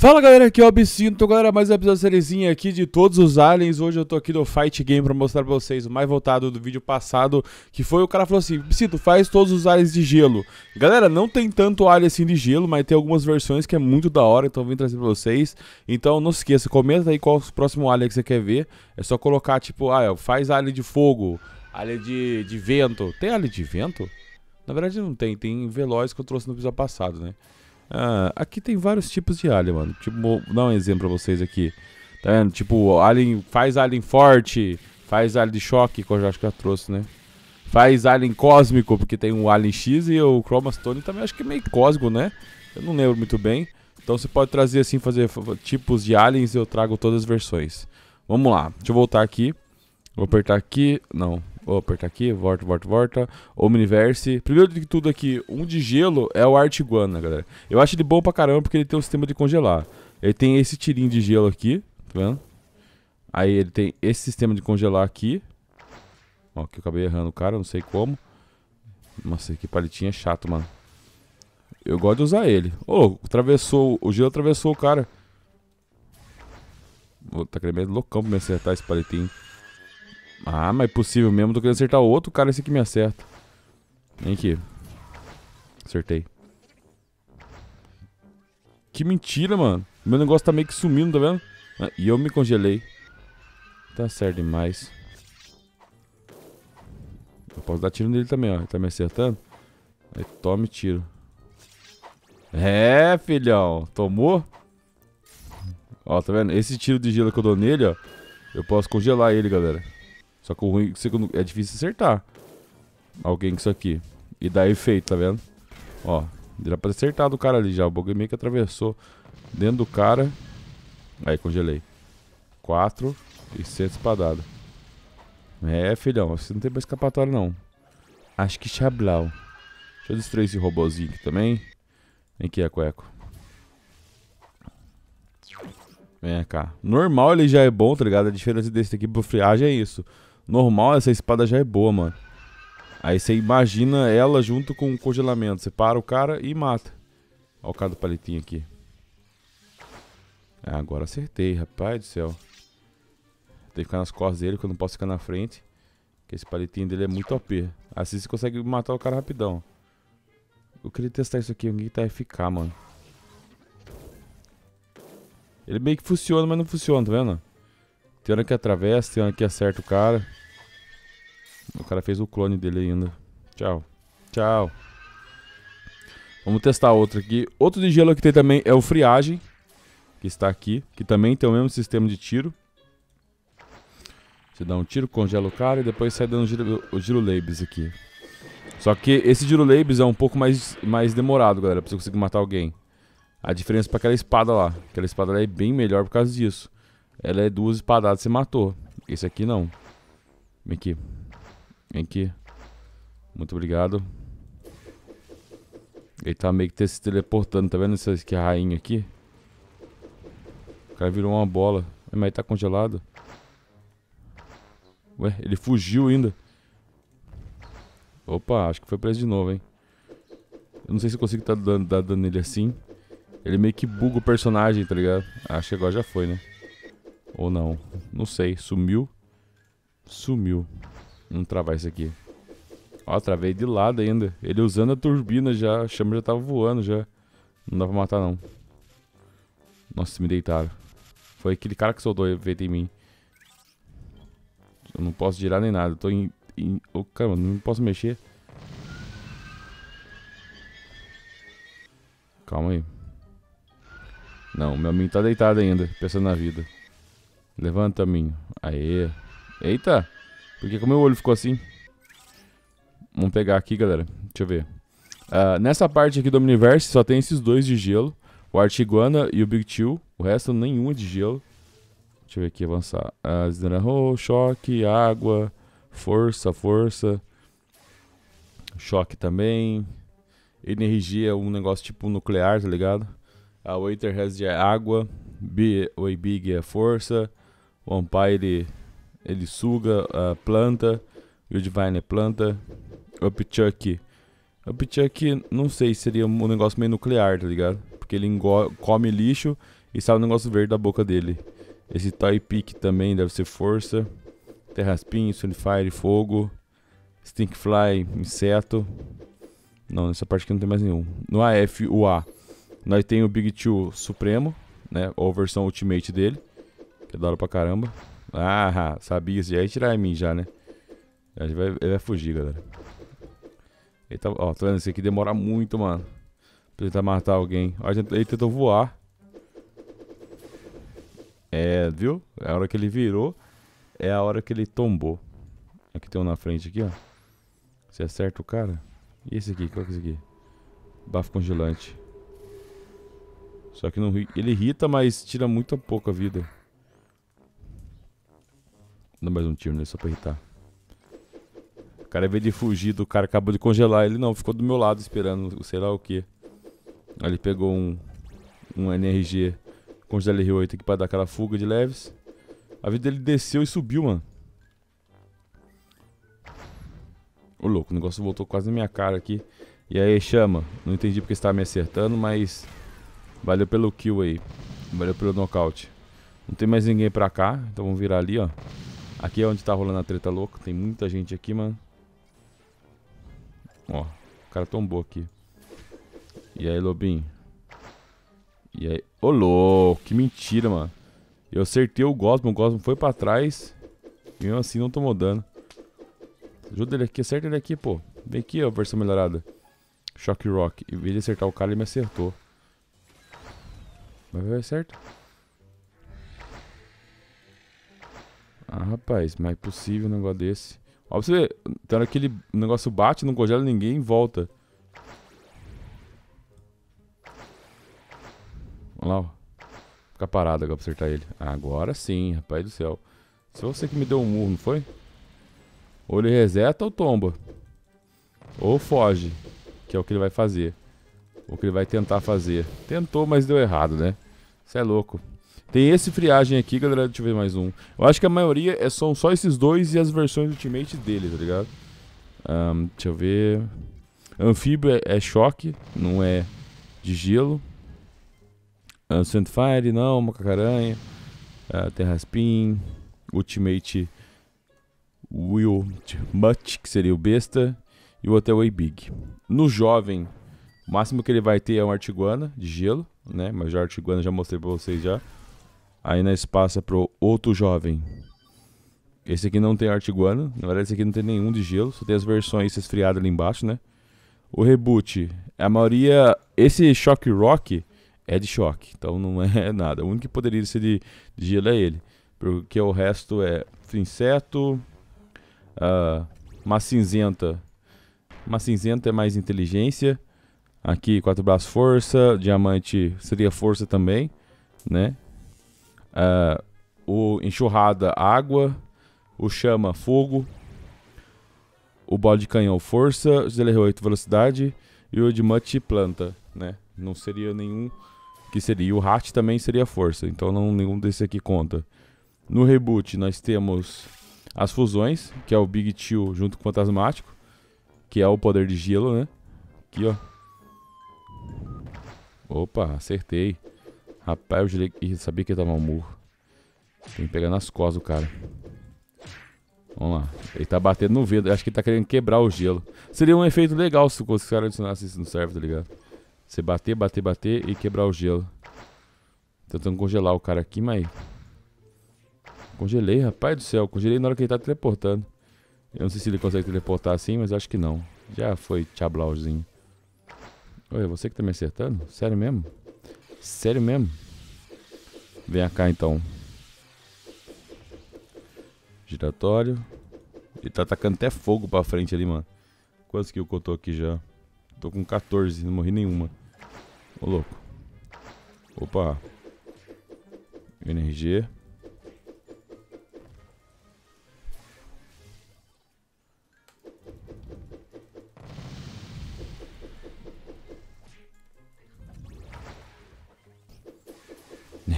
Fala galera, aqui é o Absinto, então, galera, mais um episódio da sériezinha aqui de todos os aliens Hoje eu tô aqui no Fight Game pra mostrar pra vocês o mais voltado do vídeo passado Que foi o cara falou assim, Absinto, faz todos os aliens de gelo Galera, não tem tanto alien assim de gelo, mas tem algumas versões que é muito da hora Então eu vim trazer pra vocês Então não se esqueça, comenta aí qual é o próximo alien que você quer ver É só colocar tipo, ah, é, faz alien de fogo, alien de, de vento Tem alien de vento? Na verdade não tem, tem veloz que eu trouxe no episódio passado, né? Ah, aqui tem vários tipos de alien, mano. Tipo, vou dar um exemplo pra vocês aqui. Tá vendo? Tipo, alien, faz alien forte, faz alien de choque, que eu já acho que já trouxe, né? Faz alien cósmico, porque tem o alien X e o Chromastone também acho que é meio cósmico, né? Eu não lembro muito bem. Então você pode trazer assim, fazer tipos de aliens eu trago todas as versões. Vamos lá, deixa eu voltar aqui. Vou apertar aqui. Não, Vou apertar aqui, volta, volta, volta. Omniverse. Primeiro de tudo aqui, um de gelo é o Artiguana, galera. Eu acho ele bom pra caramba porque ele tem um sistema de congelar. Ele tem esse tirinho de gelo aqui, tá vendo? Aí ele tem esse sistema de congelar aqui. Ó, que eu acabei errando o cara, não sei como. Nossa, que palitinha é chato, mano. Eu gosto de usar ele. Ô, oh, atravessou. O gelo atravessou o cara. Vou tá querendo loucão pra me acertar esse palitinho. Ah, mas é possível mesmo. Tô querendo acertar outro cara, esse aqui me acerta. Vem aqui. Acertei. Que mentira, mano. Meu negócio tá meio que sumindo, tá vendo? Ah, e eu me congelei. Tá certo demais. Eu posso dar tiro nele também, ó. Ele tá me acertando. Aí tome tiro. É, filhão. Tomou? Ó, tá vendo? Esse tiro de gelo que eu dou nele, ó. Eu posso congelar ele, galera. Só que o ruim é, é difícil acertar alguém com isso aqui. E dá efeito, tá vendo? Ó, dá pra acertar do cara ali já. O bug meio que atravessou dentro do cara. Aí, congelei. 4 e 100 espadada. É, filhão, você não tem pra escapatória, não. Acho que chablau. Deixa eu destruir esse robôzinho aqui também. Vem aqui, Eco Eco. Vem cá. Normal ele já é bom, tá ligado? A diferença desse aqui pro friagem é isso normal, essa espada já é boa, mano. Aí você imagina ela junto com o congelamento. Você para o cara e mata. Olha o cara do palitinho aqui. Ah, agora acertei, rapaz do céu. Tem que ficar nas costas dele, que eu não posso ficar na frente. Porque esse palitinho dele é muito OP. Assim você consegue matar o cara rapidão. Eu queria testar isso aqui, alguém tá FK, mano. Ele meio que funciona, mas não funciona, tá vendo? Tem hora que atravessa, tem hora que acerta o cara. O cara fez o clone dele ainda. Tchau. Tchau. Vamos testar outro aqui. Outro de gelo que tem também é o Friagem, que está aqui, que também tem o mesmo sistema de tiro. Você dá um tiro, congela o cara e depois sai dando o giro labis aqui. Só que esse giro labis é um pouco mais, mais demorado, galera, pra você conseguir matar alguém. A diferença para aquela espada lá. Aquela espada lá é bem melhor por causa disso. Ela é duas espadadas, você matou. Esse aqui não. Vem aqui. Vem aqui. Muito obrigado. Ele tá meio que se teleportando, tá vendo essa que é rainha aqui? O cara virou uma bola. É, mas ele tá congelado. Ué, ele fugiu ainda. Opa, acho que foi preso de novo, hein? Eu não sei se eu consigo dar tá dando dar dano nele assim. Ele meio que buga o personagem, tá ligado? Acho que agora já foi, né? Ou não. Não sei. Sumiu. Sumiu. Vamos travar isso aqui. Ó, travei de lado ainda. Ele usando a turbina já. A chama já tava voando já. Não dá pra matar não. Nossa, me deitaram. Foi aquele cara que soltou evento em mim. Eu não posso girar nem nada. Eu tô em... em... Oh, caramba, não posso mexer. Calma aí. Não, meu amigo tá deitado ainda, pensando na vida. Levanta, Minho. Aê. Eita. Por que o meu olho ficou assim? Vamos pegar aqui, galera. Deixa eu ver. Uh, nessa parte aqui do universo só tem esses dois de gelo. O Artiguana e o Big Chill. O resto nenhum é de gelo. Deixa eu ver aqui, avançar. Uh, choque, água, força, força. Choque também. Energia é um negócio tipo nuclear, tá ligado? A Waiter Has é água. B, Way Big é força. O Ampar ele, ele suga a planta. E o Divine é planta. Upchuck. Upchuck, não sei, seria um negócio meio nuclear, tá ligado? Porque ele come lixo e sai um negócio verde da boca dele. Esse Toy Pick também deve ser força. Terraspin, Sunfire, fogo. Stinkfly, inseto. Não, nessa parte aqui não tem mais nenhum. No AF, o A, nós tem o Big Two Supremo, né? Ou a versão Ultimate dele. Que é da hora pra caramba. Ah, sabia. isso. já ia tirar em mim já, né? Ele vai, ele vai fugir, galera. Ele tá, ó, tá vendo? Isso aqui demora muito, mano. Pra tentar matar alguém. Ó, ele tentou voar. É, viu? É a hora que ele virou. É a hora que ele tombou. Aqui tem um na frente aqui, ó. Você acerta o cara? E esse aqui? Qual que é esse aqui? Bafo congelante. Só que não, ele irrita, mas tira muito pouca vida. Dá mais um tiro nele só pra irritar. O cara, veio de fugir do cara, acabou de congelar ele. Não, ficou do meu lado esperando sei lá o que. Aí ele pegou um, um NRG com os LR8 aqui pra dar aquela fuga de leves. A vida dele desceu e subiu, mano. Ô, louco, o negócio voltou quase na minha cara aqui. E aí, chama. Não entendi porque você tava me acertando, mas... Valeu pelo kill aí. Valeu pelo nocaute. Não tem mais ninguém pra cá, então vamos virar ali, ó. Aqui é onde tá rolando a treta louca. Tem muita gente aqui, mano. Ó, o cara tombou aqui. E aí, lobinho? E aí? Ô, louco, que mentira, mano. Eu acertei o Gosmo, o Gosmo foi pra trás. E mesmo assim não tomou dano. Ajuda ele aqui, acerta ele aqui, pô. Vem aqui, ó, versão melhorada. Shock Rock. Em vez de acertar o cara, ele me acertou. Mas vai certo. Ah, rapaz, mas é possível um negócio desse. Ó, pra você ver, tem hora que negócio bate, não congela ninguém volta. Vamos lá, ó. Fica parado agora pra acertar ele. Agora sim, rapaz do céu. Se você que me deu um murro, não foi? Ou ele reseta ou tomba. Ou foge, que é o que ele vai fazer. O que ele vai tentar fazer. Tentou, mas deu errado, né? Você é louco. Tem esse friagem aqui, galera. Deixa eu ver mais um. Eu acho que a maioria é, são só esses dois e as versões ultimate dele, tá ligado? Um, deixa eu ver. Anfíbio é, é, choque, não é de gelo. Uh, fire não. Macacaranha. Uh, ah, Terraspin. Ultimate Will Much, que seria o besta. E o Hotel Way é Big. No jovem, o máximo que ele vai ter é um Artiguana de gelo, né? Mas já Artiguana já mostrei pra vocês já. Aí nós passa pro outro jovem. Esse aqui não tem artiguana. Na verdade, esse aqui não tem nenhum de gelo. Só tem as versões esfriadas ali embaixo, né? O reboot. A maioria. Esse choque rock é de choque. Então não é nada. O único que poderia ser de, de gelo é ele. Porque o resto é inseto. Uh, uma cinzenta. Uma cinzenta é mais inteligência. Aqui, quatro braços força. Diamante seria força também. Né? Uh, o enxurrada, água. O chama, fogo. O bode de canhão, força. O ZLR8, velocidade. E o Edmut, planta, né? Não seria nenhum que seria. o Hat também seria força, então não, nenhum desse aqui conta. No reboot, nós temos as fusões, que é o Big Tio junto com o Fantasmático, que é o poder de gelo, né? Aqui, ó. Opa, acertei. Rapaz, eu girei sabia que ia tomar um murro. Tem que pegar nas costas o cara. Vamos lá. Ele tá batendo no vidro. Acho que ele tá querendo quebrar o gelo. Seria um efeito legal se os caras adicionassem isso no server, tá ligado? Você bater, bater, bater e quebrar o gelo. Tentando congelar o cara aqui, mas... Congelei, rapaz do céu. Congelei na hora que ele tá teleportando. Eu não sei se ele consegue teleportar assim, mas acho que não. Já foi tchablauzinho. Oi, é você que tá me acertando? Sério mesmo? Sério mesmo? Vem cá então. Giratório. Ele tá atacando até fogo pra frente ali, mano. Quantos que eu tô aqui já? Tô com 14, não morri nenhuma. Ô, louco. Opa. NRG.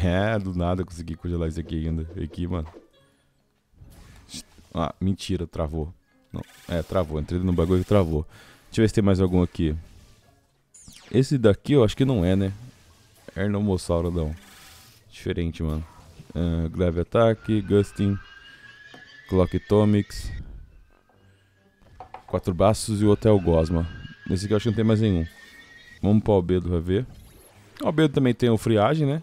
É, do nada consegui congelar isso aqui ainda. Aqui, mano. Ah, mentira, travou. Não, é, travou. Entrei no bagulho e travou. Deixa eu ver se tem mais algum aqui. Esse daqui eu acho que não é, né? Hernomossauro, não. Diferente, mano. Uh, grave Attack, Gusting, Clocktomics, Quatro Baços e o Hotel Gosma. Esse aqui eu acho que não tem mais nenhum. Vamos para o Albedo pra ver. O Albedo também tem o Friagem, né?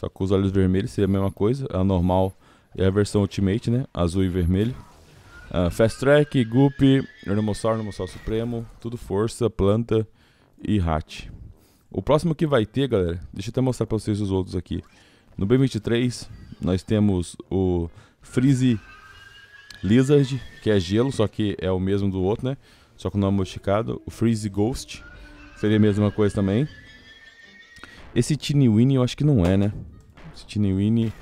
Só que os olhos vermelhos seria a mesma coisa. A normal é a versão Ultimate, né? Azul e vermelho. Uh, fast Track, Goop, Ornomossauro, Ornomossauro Supremo, tudo Força, Planta e Hatch. O próximo que vai ter, galera, deixa eu até mostrar pra vocês os outros aqui. No B23, nós temos o Freeze Lizard, que é gelo, só que é o mesmo do outro, né? Só que o nome modificado. O Freeze Ghost, seria a mesma coisa também. Esse Tiny Winnie eu acho que não é, né? Esse Tiny Winnie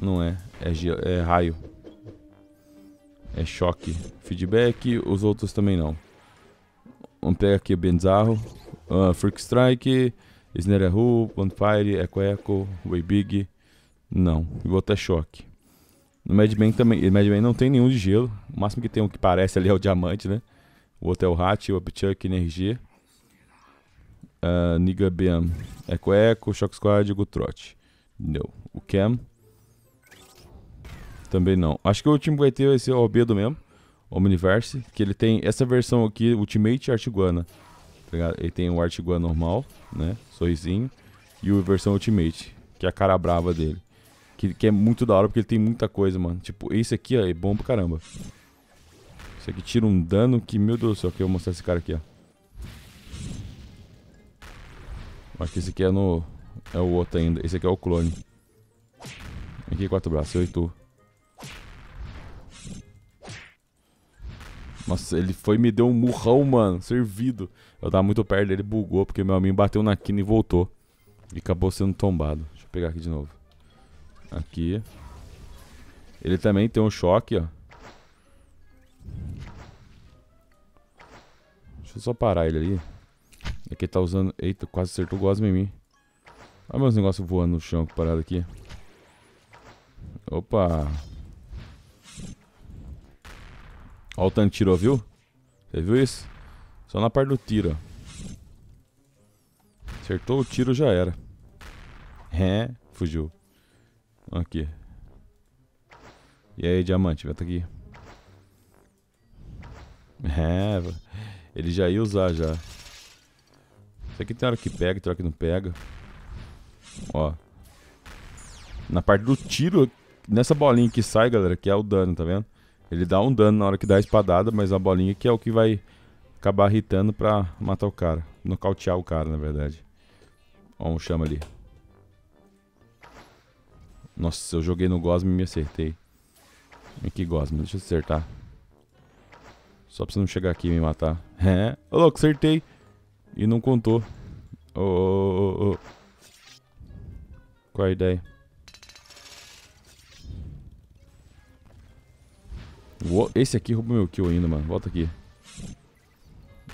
não é. É, é raio. É choque. Feedback, os outros também não. Vamos pegar aqui o Benzarro. Uh, Freak Strike, Snerahu, é Bonfire, Echo Echo, Way Big. Não, e vou até choque. No Madman também. No Madman não tem nenhum de gelo. O máximo que tem um que parece ali é o diamante, né? O outro é o Hatch, o Upchuck, Energia uh, ah, Niga BM, Eco Eco, Shock Squad, Trot, Não. O Cam. Também não. Acho que o time vai ter esse Albedo mesmo. Omniverse. Que ele tem essa versão aqui, Ultimate Artiguana. Tá ele tem o Iguana normal, né? Sorrisinho. E a versão Ultimate, que é a cara brava dele. Que, que é muito da hora porque ele tem muita coisa, mano. Tipo, esse aqui, ó, é bom pra caramba. Isso aqui tira um dano que, meu Deus do céu, que eu vou mostrar esse cara aqui, ó. Acho que esse aqui é no. É o outro ainda. Esse aqui é o clone. Aqui quatro braços, eu e tu. Nossa, ele foi e me deu um murrão, mano. Servido. Eu tava muito perto dele, bugou, porque meu amigo bateu na quina e voltou. E acabou sendo tombado. Deixa eu pegar aqui de novo. Aqui. Ele também tem um choque, ó. Deixa eu só parar ele ali. Aqui tá usando... Eita, quase acertou o Gosma em mim. Olha meus negócios voando no chão, parado aqui. Opa! Olha o tanto de tiro, viu? Você viu isso? Só na parte do tiro, ó. Acertou o tiro, já era. É, fugiu. Aqui. E aí, diamante, vai tá aqui. É, ele já ia usar já. Isso aqui tem hora que pega, tem hora que não pega. Ó. Na parte do tiro, nessa bolinha que sai, galera, que é o dano, tá vendo? Ele dá um dano na hora que dá a espadada, mas a bolinha que é o que vai acabar irritando pra matar o cara. Nocautear o cara, na verdade. Ó, um chama ali. Nossa, eu joguei no Gosme e me acertei. Aqui, Gosme, deixa eu acertar. Só pra você não chegar aqui e me matar. É, ô louco, acertei. E não contou. Oh, oh, oh, Qual a ideia? Uou, esse aqui roubou meu kill ainda, mano. Volta aqui.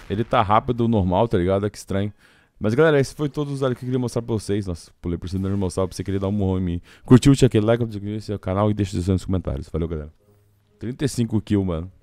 Ele tá rápido, normal, tá ligado? É que estranho. Mas galera, esse foi todo o ali que eu queria mostrar pra vocês. Nossa, pulei por cima do mostrar pra você querer dar um morro em mim. Curtiu, tinha aquele like, se inscreve no canal e deixa seus comentários. Valeu, galera. 35 kills, mano.